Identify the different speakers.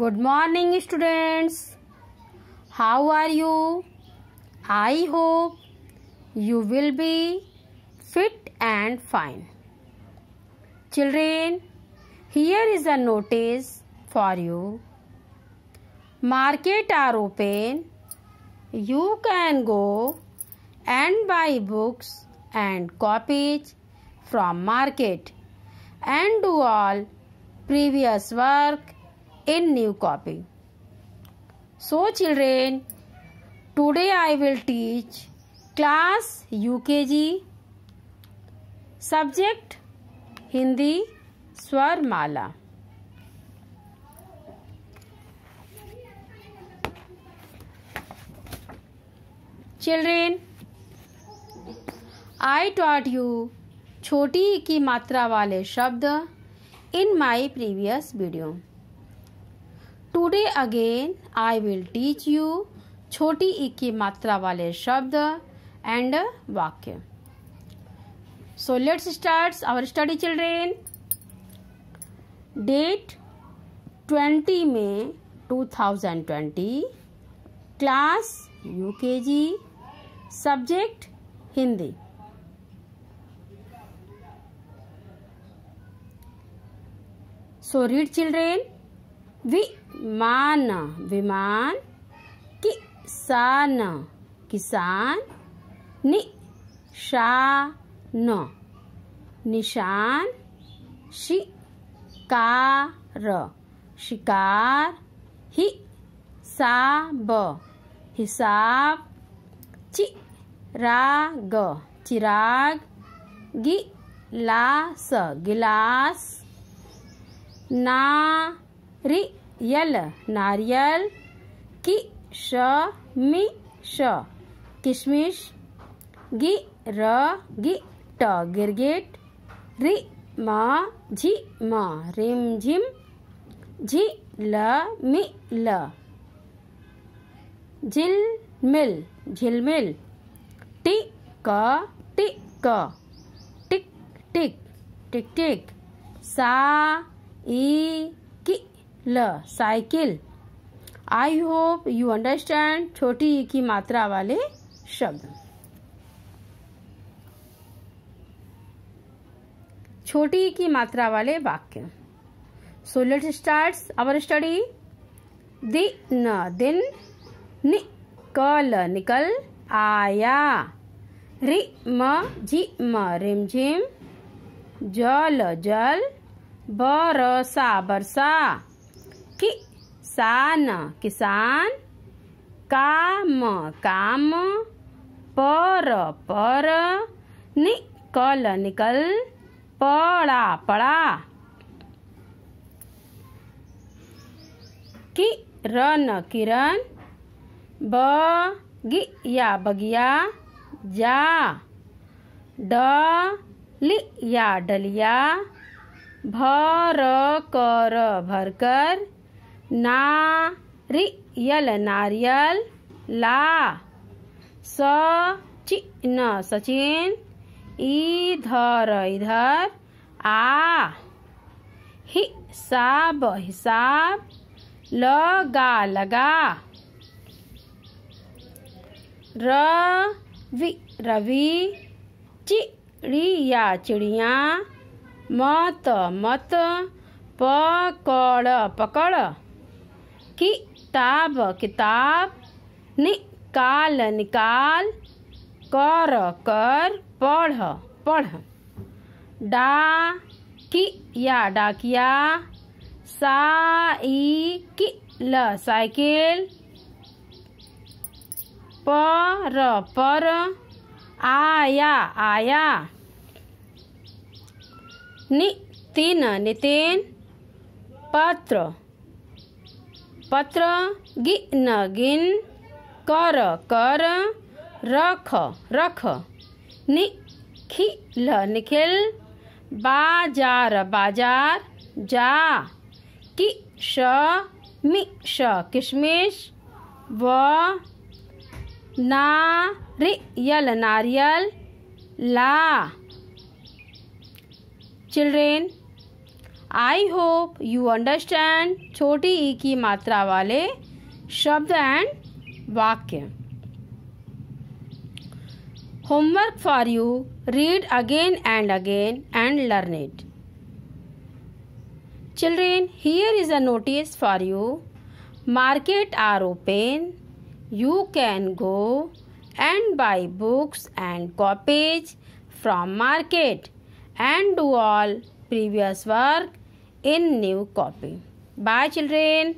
Speaker 1: good morning students how are you i hope you will be fit and fine children here is a notice for you market are open you can go and buy books and copies from market and do all previous work in new copy. So children, today I will teach class UKG subject Hindi Swarmala. Children, I taught you छोटी की मात्रा वाले शब्द in my previous video today again I will teach you छोटी ई की मात्रा वाले शब्द एंड वाक्य so let's start our study children date twenty में two thousand twenty class U K G subject Hindi so read children विमान विमान किसान किसान निशान निशान शिकार शिकार हिसाब हिसाब चिराग चिराग गिलास गिलास ना री यल नारियल की श मी श किशमिश गि र गि ट गिरगिट रि मा झि मा रिम झिम झि ल मि ल झिल मिल झिल मिल टिक क टिक क टिक टिक टिक टिक सा ई ल cycle I hope you understand छोटी ई e की मात्रा वाले शब्द छोटी e की मात्रा वाले वाक्य so let start our study दि दिन दिन निकल निकल आया रिम म रिम झिम जल जल बरसा बरसा किसान किसान काम काम पर पर निकल निकल पड़ा पड़ा किरण किरण बगिया बगिया जा डलिया डलिया भर कर भरकर नारियल नारियल ला सचिन सचिन इधर इधर आ हिसाब हिसाब लगा लगा रवि रवि चिड़िया चिड़िया मत मत पकड़ पकड़ किताब किताब निकाल निकाल कर कर पढ़ पढ़ डा किया डाकिया साई कि ल साइकिल पर पर आया आया नितिन नितिन पत्र पत्र गिन गिन कर कर रख रख निखिल निखिल बाजार बाजार जा मि श किशमिश व नारियल नारियल ला children I hope you understand छोटी ई e की मात्रा वाले शब्द एंड वाक्य homework for you read again and again and learn it children here is a notice for you market are open you can go and buy books and copies from market and do all previous work in new copy bye children